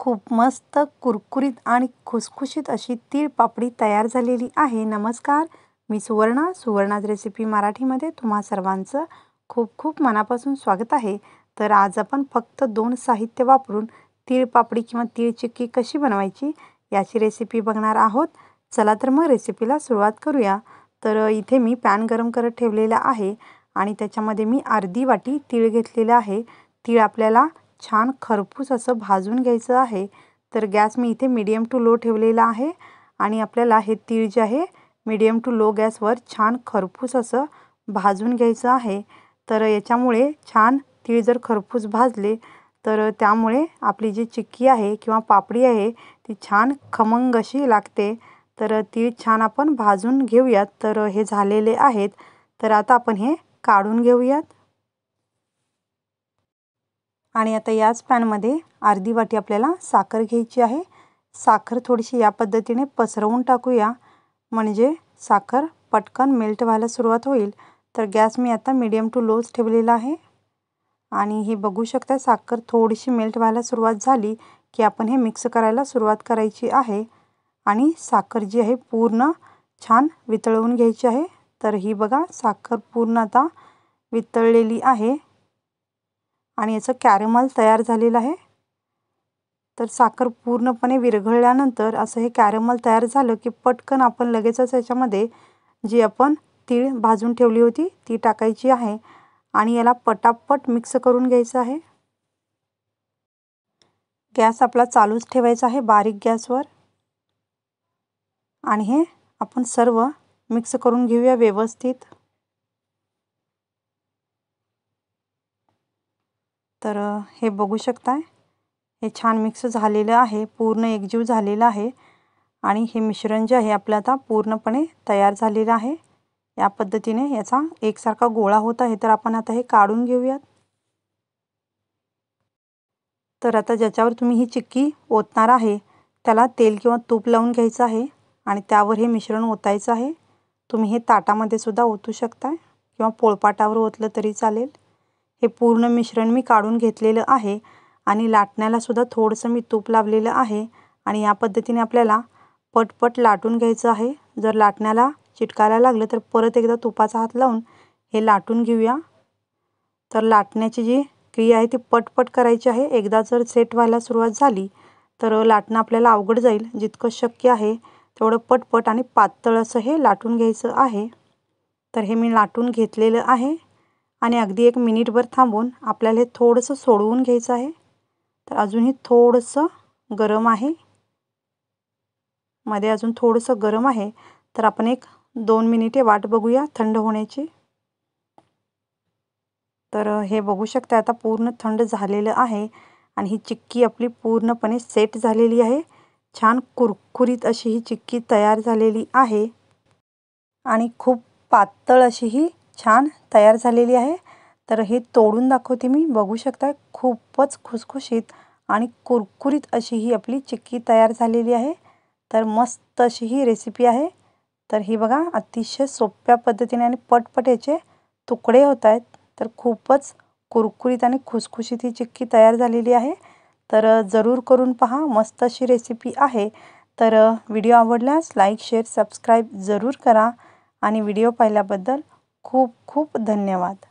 खूप मस्त कुरकुरीत आणि खुसखुशीत अशी तीळ पापडी तयार झालेली आहे नमस्कार मी सुवर्णा सुवर्णाज रेसिपी मराठीमध्ये तुम्हा सर्वांचं खूप खूप मनापासून स्वागत आहे तर आज आपण फक्त दोन साहित्य वापरून तीळ पापडी किंवा तीळ चिक्की कशी बनवायची याची रेसिपी बघणार आहोत चला तर मग रेसिपीला सुरुवात करूया तर इथे मी पॅन गरम करत ठेवलेलं आहे आणि त्याच्यामध्ये मी अर्धी वाटी तीळ घेतलेलं आहे तीळ आपल्याला छान खरपूस असं भाजून घ्यायचं आहे तर गॅस मी इथे मीडियम टू लो ठेवलेला आहे आणि आपल्याला हे तीळ जे आहे मीडियम टू लो गॅसवर छान खरपूस असं भाजून घ्यायचं आहे तर याच्यामुळे छान तीळ जर खरपूस भाजले तर त्यामुळे आपली जी चिक्की आहे किंवा पापडी आहे ती छान खमंग अशी लागते तर तीळ छान आपण भाजून घेऊयात तर हे झालेले आहेत तर आता आपण हे काढून घेऊयात आणि आता याच पॅनमध्ये अर्धी वाटी आपल्याला साखर घ्यायची आहे साखर थोडीशी या पद्धतीने पसरवून टाकूया म्हणजे साखर पटकन मेल्ट व्हायला सुरुवात होईल तर गॅस मी आता मीडियम टू लोच ठेवलेला आहे आणि हे बघू शकता साखर थोडीशी मेल्ट व्हायला सुरुवात झाली की आपण हे मिक्स करायला सुरुवात करायची आहे आणि साखर जी आहे पूर्ण छान वितळवून घ्यायची आहे तर ही बघा साखर पूर्ण आता वितळलेली आहे आणि याचं कॅरेमल तयार झालेलं आहे तर साखर पूर्णपणे विरघळल्यानंतर असं हे कॅरेमल तयार झालं की पटकन आपण लगेचच याच्यामध्ये जी आपण तीळ भाजून ठेवली होती ती टाकायची आहे आणि याला पटापट मिक्स करून घ्यायचं आहे गॅस आपला चालूच ठेवायचा आहे बारीक गॅसवर आणि हे आपण सर्व मिक्स करून घेऊया व्यवस्थित तर हे बघू शकताय हे छान मिक्स झालेलं आहे पूर्ण एकजीव झालेला आहे आणि हे मिश्रण जे आहे आपलं आता पूर्णपणे तयार झालेलं आहे या पद्धतीने याचा एकसारखा गोळा होत आहे तर आपण आता हे काढून घेऊयात तर आता ज्याच्यावर तुम्ही ही चिक्की ओतणार आहे त्याला तेल किंवा तूप लावून घ्यायचं आहे आणि त्यावर हे मिश्रण ओतायचं आहे तुम्ही हे ताटामध्ये सुद्धा ओतू शकता किंवा पोळपाटावर ओतलं तरी चालेल हे पूर्ण मिश्रण मी काढून घेतलेलं आहे आणि लाटण्यालासुद्धा थोडंसं मी तूप लावलेलं आहे आणि या पद्धतीने आपल्याला पटपट लाटून घ्यायचं आहे जर लाटण्याला चिटकायला लागलं तर परत एकदा तुपाचा हात लावून हे लाटून घेऊया तर लाटण्याची जी क्रिया आहे ती पटपट करायची आहे एकदा जर सेट व्हायला सुरुवात झाली तर लाटणं आपल्याला अवघड जाईल जितकं शक्य आहे तेवढं पटपट आणि पातळ असं हे लाटून घ्यायचं आहे तर हे मी लाटून घेतलेलं आहे आणि अगदी एक मिनिटभर थांबून आपल्याला हे थोडंसं सोडवून घ्यायचं आहे तर अजूनही थोडंसं गरम आहे मध्ये अजून थोडंसं गरम आहे तर आपण एक दोन मिनिटे वाट बघूया थंड होण्याची तर हे बघू शकता आता पूर्ण थंड झालेलं आहे आणि ही चिक्की आपली पूर्णपणे सेट झालेली आहे छान कुरकुरीत अशी ही चिक्की तयार झालेली आहे आणि खूप पातळ अशी ही छान तयार झालेली आहे तर हे तोडून दाखवते मी बघू शकता खूपच खुसखुशीत आणि कुरकुरीत अशी ही आपली चिक्की तयार झालेली आहे तर मस्त अशी ही रेसिपी आहे तर ही बघा अतिशय सोप्या पद्धतीने आणि पटपट याचे तुकडे होत आहेत तर खूपच कुरकुरीत आणि खुसखुशीत ही चिक्की तयार झालेली आहे तर जरूर करून पहा मस्त अशी रेसिपी आहे तर व्हिडिओ आवडल्यास लाईक शेअर सबस्क्राईब जरूर करा आणि व्हिडिओ पाहिल्याबद्दल खूप खूप धन्यवाद